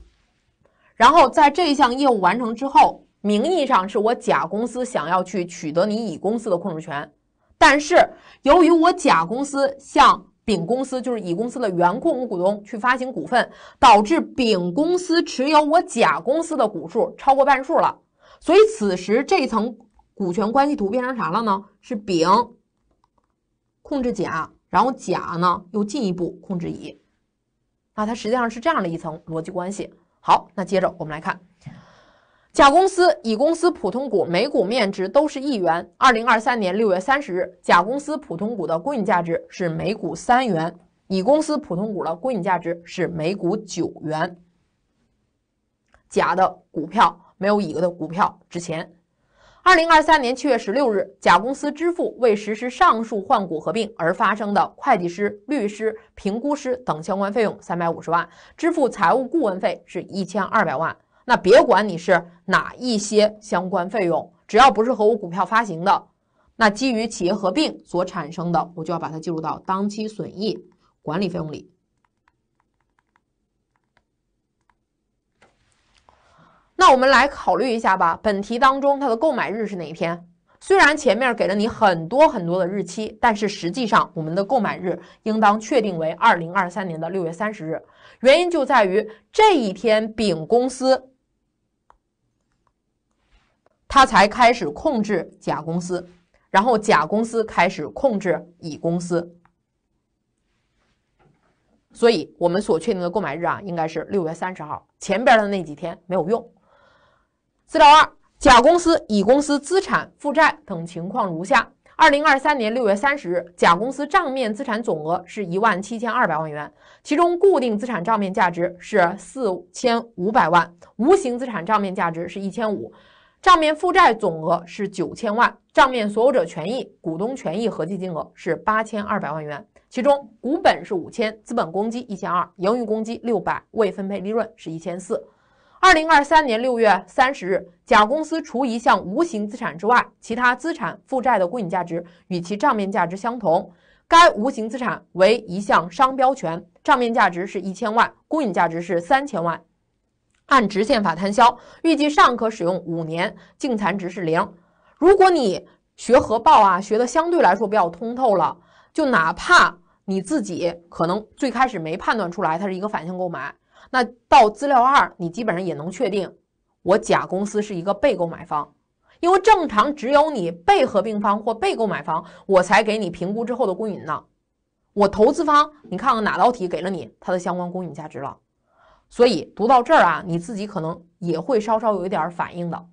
然后在这一项业务完成之后。名义上是我甲公司想要去取得你乙公司的控制权，但是由于我甲公司向丙公司，就是乙公司的原控股股东去发行股份，导致丙公司持有我甲公司的股数超过半数了，所以此时这层股权关系图变成啥了呢？是丙控制甲，然后甲呢又进一步控制乙，那它实际上是这样的一层逻辑关系。好，那接着我们来看。甲公司、乙公司普通股每股面值都是一元。二零二三年六月三十日，甲公司普通股的公允价值是每股三元，乙公司普通股的公允价值是每股九元。甲的股票没有乙的股票值钱。二零二三年七月十六日，甲公司支付为实施上述换股合并而发生的会计师、律师、评估师等相关费用三百五十万，支付财务顾问费是一千二百万。那别管你是哪一些相关费用，只要不是和我股票发行的，那基于企业合并所产生的，我就要把它计入到当期损益管理费用里。那我们来考虑一下吧。本题当中，它的购买日是哪一天？虽然前面给了你很多很多的日期，但是实际上，我们的购买日应当确定为二零二三年的六月三十日。原因就在于这一天，丙公司。他才开始控制甲公司，然后甲公司开始控制乙公司，所以我们所确定的购买日啊，应该是六月三十号，前边的那几天没有用。资料二：甲公司、乙公司资产负债等情况如下：二零二三年六月三十日，甲公司账面资产总额是一万七千二百万元，其中固定资产账面价值是四千五百万，无形资产账面价值是一千五。账面负债总额是九千万，账面所有者权益、股东权益合计金额是八千二百万元，其中股本是五千，资本公积一千二，盈余公积六百，未分配利润是一千四。二零二三年六月三十日，甲公司除一项无形资产之外，其他资产负债的公允价值与其账面价值相同。该无形资产为一项商标权，账面价值是一千万，公允价值是三千万。按直线法摊销，预计尚可使用五年，净残值是零。如果你学核报啊，学的相对来说比较通透了，就哪怕你自己可能最开始没判断出来它是一个反向购买，那到资料二你基本上也能确定，我甲公司是一个被购买方，因为正常只有你被合并方或被购买方，我才给你评估之后的公允呢。我投资方，你看看哪道题给了你它的相关公允价值了。所以读到这儿啊，你自己可能也会稍稍有一点反应的。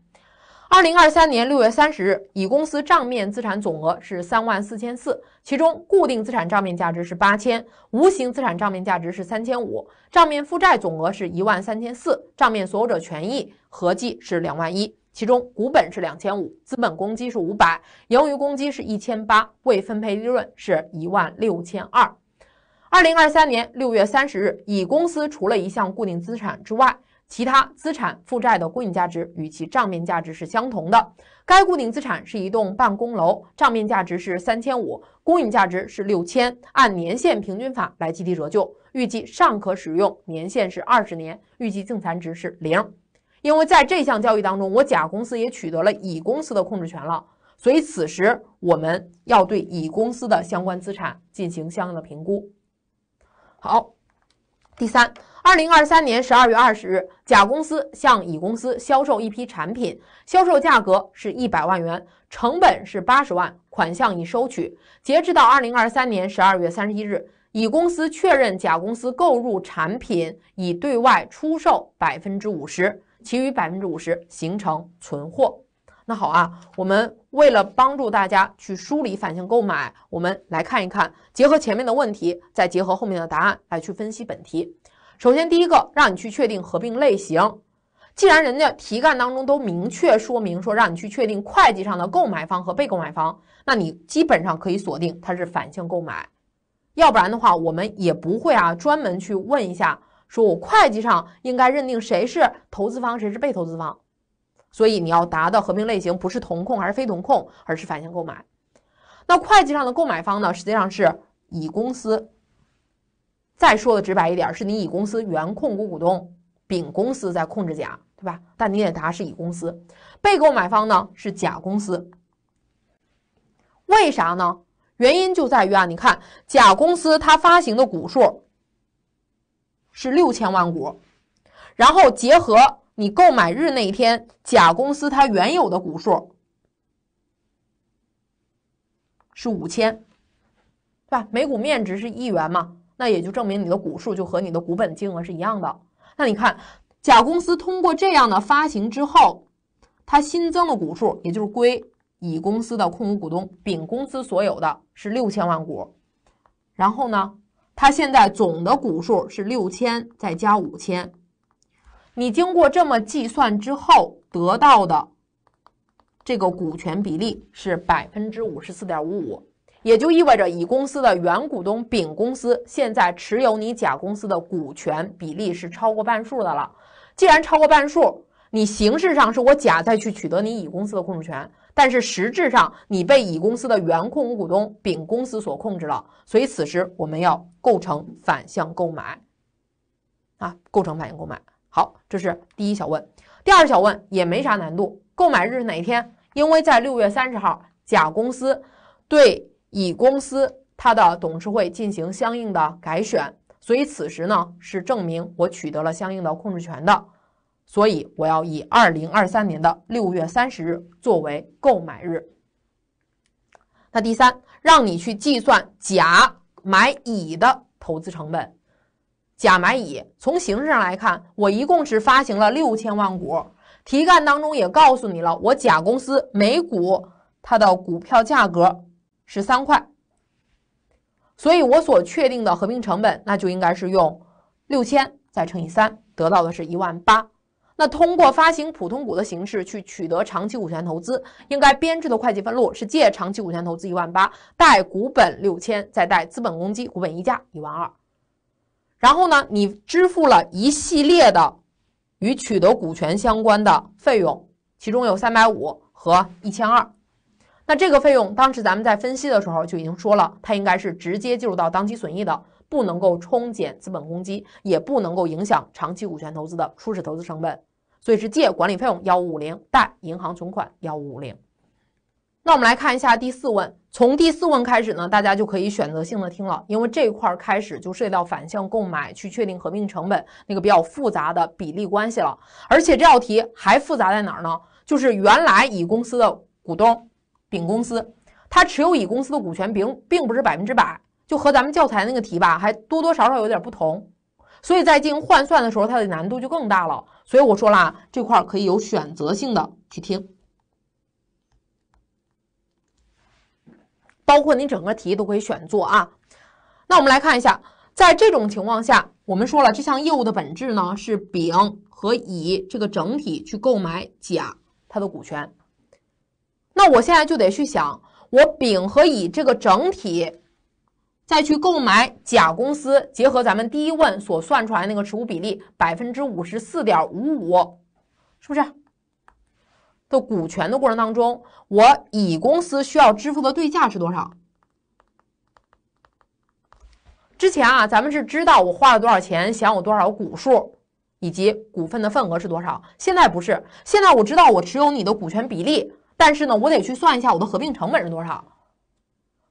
二零二三年六月三十日，乙公司账面资产总额是三万四千四，其中固定资产账面价值是八千，无形资产账面价值是三千五，账面负债总额是一万三千四，账面所有者权益合计是两万一，其中股本是两千五，资本公积是五百，盈余公积是一千八，未分配利润是一万六千二。二零二三年六月三十日，乙公司除了一项固定资产之外，其他资产负债的公允价值与其账面价值是相同的。该固定资产是一栋办公楼，账面价值是三千五，公允价值是六千，按年限平均法来计提折旧，预计尚可使用年限是二十年，预计净残值是零。因为在这项交易当中，我甲公司也取得了乙公司的控制权了，所以此时我们要对乙公司的相关资产进行相应的评估。好，第三，二零二三年十二月二十日，甲公司向乙公司销售一批产品，销售价格是一百万元，成本是八十万，款项已收取。截止到二零二三年十二月三十一日，乙公司确认甲公司购入产品已对外出售百分之五十，其余百分之五十形成存货。那好啊，我们为了帮助大家去梳理反向购买，我们来看一看，结合前面的问题，再结合后面的答案来去分析本题。首先，第一个让你去确定合并类型，既然人家题干当中都明确说明说让你去确定会计上的购买方和被购买方，那你基本上可以锁定它是反向购买，要不然的话，我们也不会啊专门去问一下，说我会计上应该认定谁是投资方，谁是被投资方。所以你要答的合并类型不是同控还是非同控，而是反向购买。那会计上的购买方呢，实际上是乙公司。再说的直白一点，是你乙公司原控股股东丙公司在控制甲，对吧？但你也答是乙公司。被购买方呢是甲公司。为啥呢？原因就在于啊，你看甲公司它发行的股数是六千万股，然后结合。你购买日那一天，甲公司它原有的股数是五千，对吧？每股面值是一元嘛，那也就证明你的股数就和你的股本金额是一样的。那你看，甲公司通过这样的发行之后，它新增的股数也就是归乙公司的控股股东丙公司所有的是六千万股，然后呢，它现在总的股数是六千再加五千。你经过这么计算之后，得到的这个股权比例是百分之五十四点五五，也就意味着乙公司的原股东丙公司现在持有你甲公司的股权比例是超过半数的了。既然超过半数，你形式上是我甲再去取得你乙公司的控制权，但是实质上你被乙公司的原控股股东丙公司所控制了，所以此时我们要构成反向购买，啊，构成反向购买。好，这是第一小问。第二小问也没啥难度，购买日是哪一天？因为在六月三十号，甲公司对乙公司它的董事会进行相应的改选，所以此时呢是证明我取得了相应的控制权的，所以我要以二零二三年的六月三十日作为购买日。那第三，让你去计算甲买乙的投资成本。甲买乙，从形式上来看，我一共是发行了六千万股。题干当中也告诉你了，我甲公司每股它的股票价格是三块，所以我所确定的合并成本，那就应该是用六千再乘以三，得到的是一万八。那通过发行普通股的形式去取得长期股权投资，应该编制的会计分录是借长期股权投资一万八，贷股本六千，再贷资本公积股本溢价一万二。然后呢，你支付了一系列的与取得股权相关的费用，其中有三百五和一千二。那这个费用，当时咱们在分析的时候就已经说了，它应该是直接计入到当期损益的，不能够冲减资本公积，也不能够影响长期股权投资的初始投资成本。所以是借管理费用幺五五零，贷银行存款幺五五零。那我们来看一下第四问。从第四问开始呢，大家就可以选择性的听了，因为这块儿开始就涉及到反向购买去确定合并成本那个比较复杂的比例关系了。而且这道题还复杂在哪儿呢？就是原来乙公司的股东丙公司，他持有乙公司的股权并并不是百分之百，就和咱们教材那个题吧，还多多少少有点不同。所以在进行换算的时候，它的难度就更大了。所以我说啦，这块儿可以有选择性的去听。包括你整个题都可以选做啊。那我们来看一下，在这种情况下，我们说了这项业务的本质呢是丙和乙这个整体去购买甲他的股权。那我现在就得去想，我丙和乙这个整体再去购买甲公司，结合咱们第一问所算出来那个持股比例百分之五十四点五五，是不是？的股权的过程当中，我乙公司需要支付的对价是多少？之前啊，咱们是知道我花了多少钱，享有多少股数，以及股份的份额是多少。现在不是，现在我知道我持有你的股权比例，但是呢，我得去算一下我的合并成本是多少。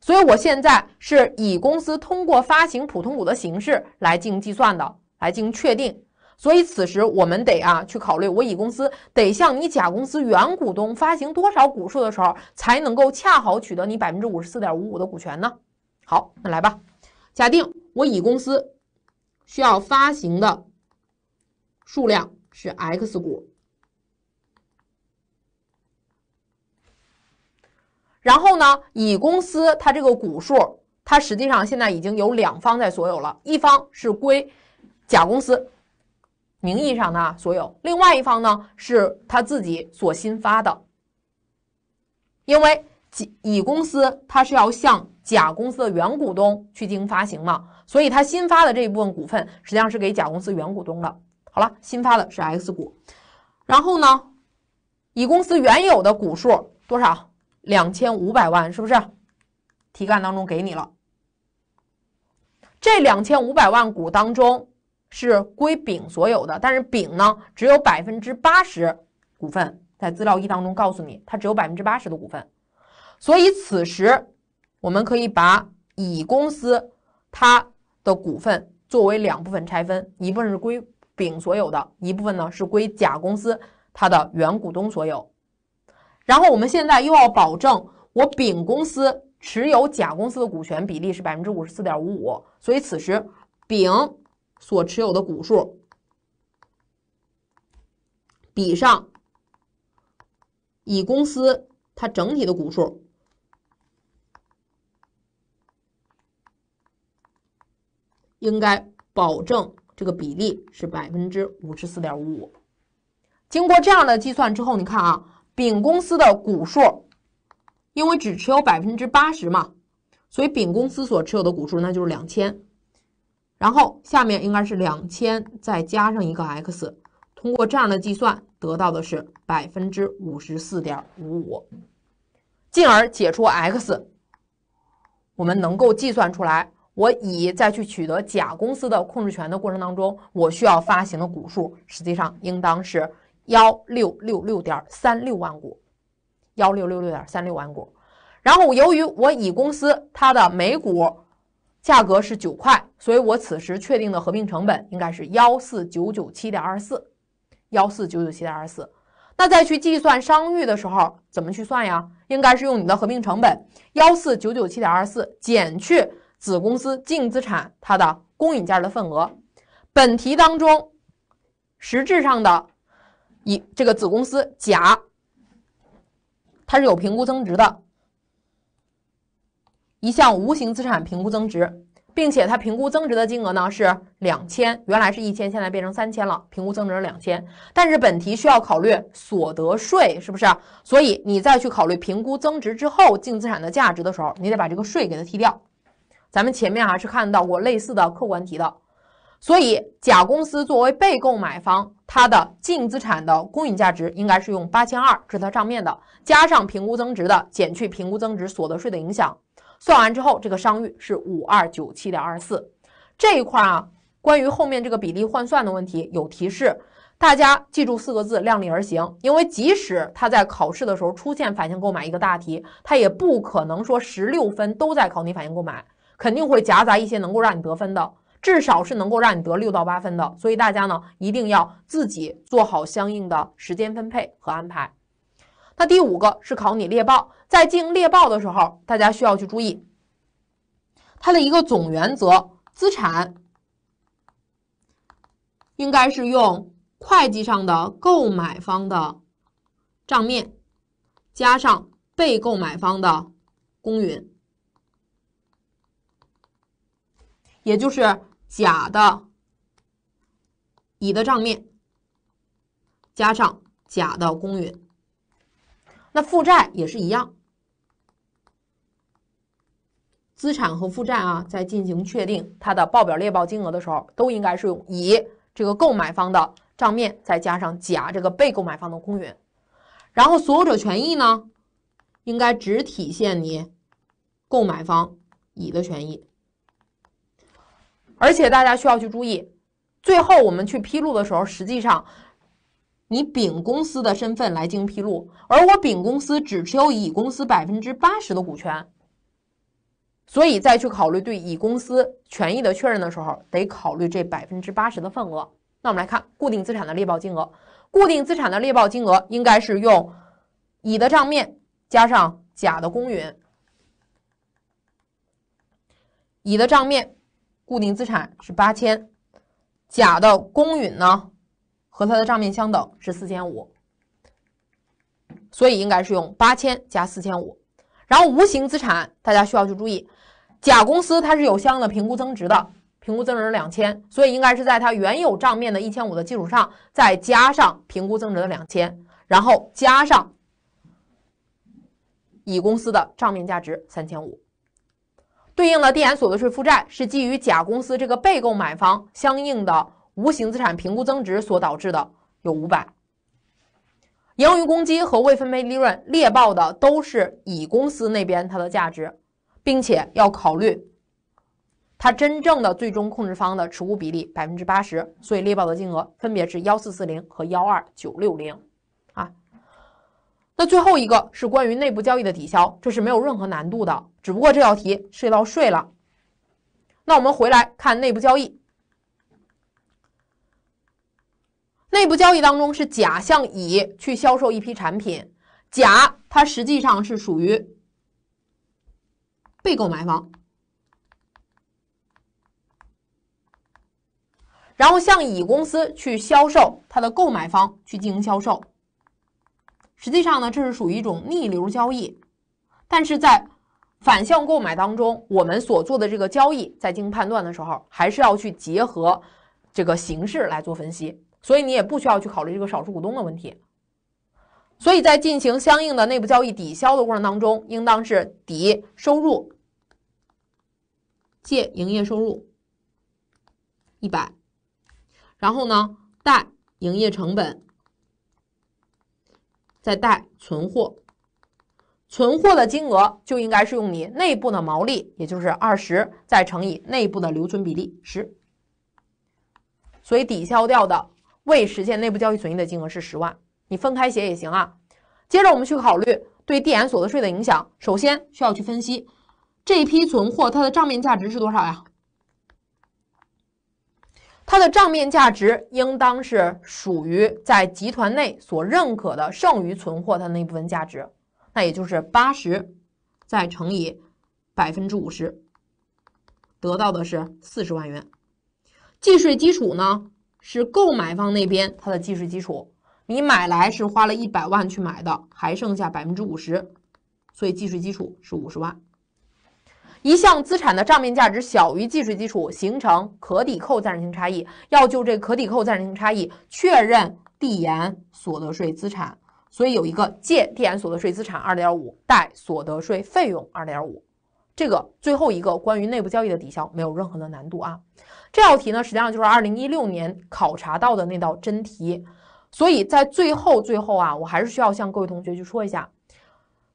所以我现在是乙公司通过发行普通股的形式来进行计算的，来进行确定。所以此时我们得啊去考虑，我乙公司得向你甲公司原股东发行多少股数的时候，才能够恰好取得你百分之五十四点五五的股权呢？好，那来吧。假定我乙公司需要发行的数量是 x 股，然后呢，乙公司它这个股数，它实际上现在已经有两方在所有了，一方是归甲公司。名义上的所有，另外一方呢是他自己所新发的，因为乙乙公司它是要向甲公司的原股东去进行发行嘛，所以它新发的这一部分股份实际上是给甲公司原股东的。好了，新发的是 X 股，然后呢，乙公司原有的股数多少？两千五百万，是不是？题干当中给你了，这两千五百万股当中。是归丙所有的，但是丙呢只有百分之八十股份，在资料一当中告诉你，它只有百分之八十的股份，所以此时我们可以把乙公司它的股份作为两部分拆分，一部分是归丙所有的，一部分呢是归甲公司它的原股东所有。然后我们现在又要保证我丙公司持有甲公司的股权比例是百分之五十四点五五，所以此时丙。所持有的股数比上乙公司它整体的股数，应该保证这个比例是百分之五十四点五五。经过这样的计算之后，你看啊，丙公司的股数，因为只持有百分之八十嘛，所以丙公司所持有的股数那就是两千。然后下面应该是两千再加上一个 x，通过这样的计算得到的是百分之五十四点五五，进而解出 x，我们能够计算出来，我乙再去取得甲公司的控制权的过程当中，我需要发行的股数实际上应当是幺六六六点三六万股，幺六六六点三六万股。然后由于我乙公司它的每股。价格是九块，所以我此时确定的合并成本应该是幺四九九七点二四，幺四九九七点二四。那再去计算商誉的时候，怎么去算呀？应该是用你的合并成本幺四九九七点二四减去子公司净资产它的公允价的份额。本题当中，实质上的以这个子公司甲，它是有评估增值的。一项无形资产评估增值，并且它评估增值的金额呢是两千，原来是一千，现在变成三千了，评估增值了两千。但是本题需要考虑所得税，是不是？所以你再去考虑评估增值之后净资产的价值的时候，你得把这个税给它剔掉。咱们前面啊是看到过类似的客观题的，所以甲公司作为被购买方，它的净资产的公允价值应该是用八千二，这是它账面的，加上评估增值的，减去评估增值所得税的影响。算完之后，这个商誉是五二九七点二四。这一块啊，关于后面这个比例换算的问题，有提示，大家记住四个字：量力而行。因为即使他在考试的时候出现反向购买一个大题，他也不可能说十六分都在考你反向购买，肯定会夹杂一些能够让你得分的，至少是能够让你得六到八分的。所以大家呢，一定要自己做好相应的时间分配和安排。那第五个是考你猎豹在进行猎豹的时候，大家需要去注意它的一个总原则：资产应该是用会计上的购买方的账面加上被购买方的公允，也就是甲的乙的账面加上甲的公允。那负债也是一样，资产和负债啊，在进行确定它的报表列报金额的时候，都应该是用乙这个购买方的账面，再加上甲这个被购买方的公允，然后所有者权益呢，应该只体现你购买方乙的权益，而且大家需要去注意，最后我们去披露的时候，实际上。你丙公司的身份来进行披露，而我丙公司只持有乙公司百分之八十的股权，所以再去考虑对乙公司权益的确认的时候，得考虑这百分之八十的份额。那我们来看固定资产的列报金额，固定资产的列报金额应该是用乙的账面加上甲的公允。乙的账面固定资产是八千，甲的公允呢？和它的账面相等是四千五，所以应该是用八千加四千五，然后无形资产大家需要去注意，甲公司它是有相应的评估增值的，评估增值两千，所以应该是在它原有账面的一千五的基础上，再加上评估增值的两千，然后加上乙公司的账面价值三千五，对应的递延所得税负债是基于甲公司这个被购买方相应的。无形资产评估增值所导致的有五百，盈余公积和未分配利润列报的都是乙公司那边它的价值，并且要考虑它真正的最终控制方的持股比例百分之八十，所以列报的金额分别是幺四四零和幺二九六零啊。那最后一个是关于内部交易的抵消，这是没有任何难度的，只不过这道题涉及到税了。那我们回来看内部交易。内部交易当中是甲向乙去销售一批产品，甲它实际上是属于被购买方，然后向乙公司去销售，他的购买方去进行销售。实际上呢，这是属于一种逆流交易，但是在反向购买当中，我们所做的这个交易在进行判断的时候，还是要去结合这个形式来做分析。所以你也不需要去考虑这个少数股东的问题。所以在进行相应的内部交易抵消的过程当中，应当是抵收入，借营业收入一百，然后呢贷营业成本，再贷存货，存货的金额就应该是用你内部的毛利，也就是二十，再乘以内部的留存比例十，所以抵消掉的。未实现内部交易损益的金额是十万，你分开写也行啊。接着我们去考虑对递延所得税的影响，首先需要去分析这批存货它的账面价值是多少呀？它的账面价值应当是属于在集团内所认可的剩余存货的那部分价值，那也就是八十再乘以百分之五十，得到的是四十万元。计税基础呢？是购买方那边它的计税基础，你买来是花了一百万去买的，还剩下百分之五十，所以计税基础是五十万。一项资产的账面价值小于计税基础，形成可抵扣暂时性差异，要就这可抵扣暂时性差异确认递延所得税资产，所以有一个借递延所得税资产二点五，贷所得税费用二点五。这个最后一个关于内部交易的抵消没有任何的难度啊！这道题呢，实际上就是二零一六年考察到的那道真题。所以在最后最后啊，我还是需要向各位同学去说一下，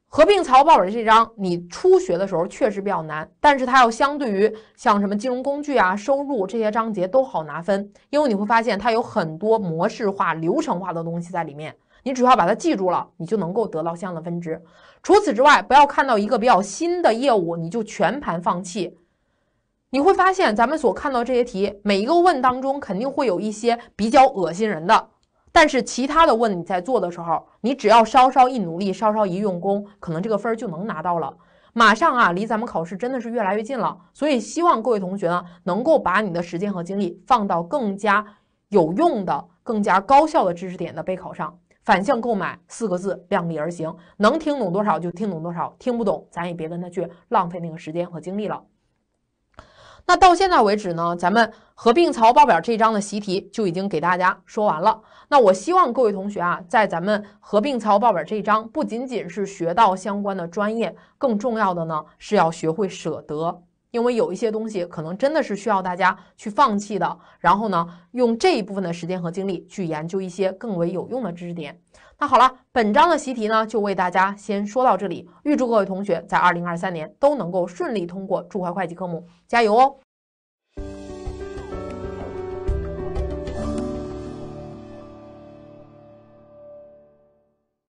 合并财务报表这章，你初学的时候确实比较难，但是它要相对于像什么金融工具啊、收入这些章节都好拿分，因为你会发现它有很多模式化、流程化的东西在里面，你只要把它记住了，你就能够得到相应的分值。除此之外，不要看到一个比较新的业务你就全盘放弃。你会发现，咱们所看到这些题，每一个问当中肯定会有一些比较恶心人的，但是其他的问你在做的时候，你只要稍稍一努力，稍稍一用功，可能这个分儿就能拿到了。马上啊，离咱们考试真的是越来越近了，所以希望各位同学呢，能够把你的时间和精力放到更加有用的、更加高效的知识点的备考上。反向购买四个字，量力而行，能听懂多少就听懂多少，听不懂咱也别跟他去浪费那个时间和精力了。那到现在为止呢，咱们合并财务报表这一章的习题就已经给大家说完了。那我希望各位同学啊，在咱们合并财务报表这一章，不仅仅是学到相关的专业，更重要的呢是要学会舍得。因为有一些东西可能真的是需要大家去放弃的，然后呢，用这一部分的时间和精力去研究一些更为有用的知识点。那好了，本章的习题呢，就为大家先说到这里。预祝各位同学在二零二三年都能够顺利通过注会会计科目，加油哦！